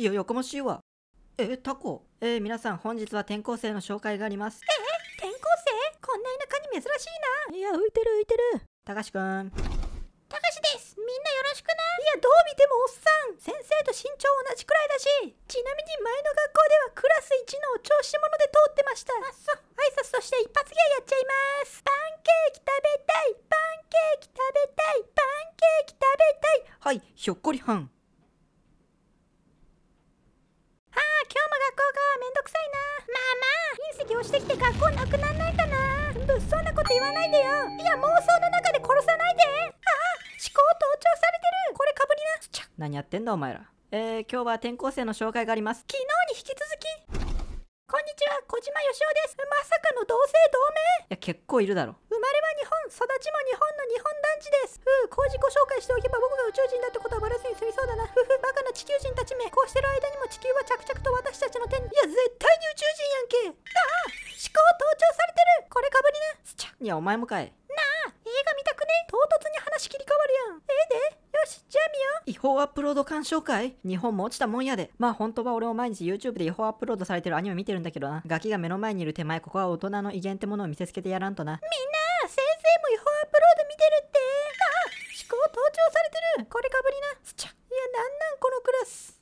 いや、やかましいわ。え、タコえー、皆さん本日は転校生の紹介があります。え転校生こんな田舎に珍しいな。いや、浮いてる浮いてる。たかしくん。たかしですみんなよろしくな。いや、どう見てもおっさん先生と身長同じくらいだしちなみに前の学校ではクラス1の調子者で通ってましたあっそ挨拶として一発芸やっちゃいますパンケーキ食べたいパンケーキ食べたいパンケーキ食べたいはいひょっこりはん強してきて学校なくなんないかな物騒なこと言わないでよいや妄想の中で殺さないでああ思考盗聴されてるこれかぶりなちゃ何やってんだお前らえー、今日は転校生の紹介があります昨日に引き続きこんにちは小島よしおですまさかの同姓同名いや結構いるだろ生まれは日本育ちも日本の日本男児ですふうこう自己紹介しておけば僕が宇宙人だってことはバレずに済みそうだなふふバカな地球人たちめこうしてる間にも地球は着々と私たちの手にいや絶対に宇宙人やんけいやお前もかいなあ映画見たくね唐突に話切り替わるやんええー、でよしじゃあ見よう違法アップロード鑑賞会日本も落ちたもんやでまあ本当は俺も毎日 YouTube で違法アップロードされてるアニメ見てるんだけどなガキが目の前にいる手前ここは大人の威厳ってものを見せつけてやらんとなみんな先生も違法アップロード見てるってあ思考盗聴されてるこれかぶりなすちゃいやなんなんこのクラス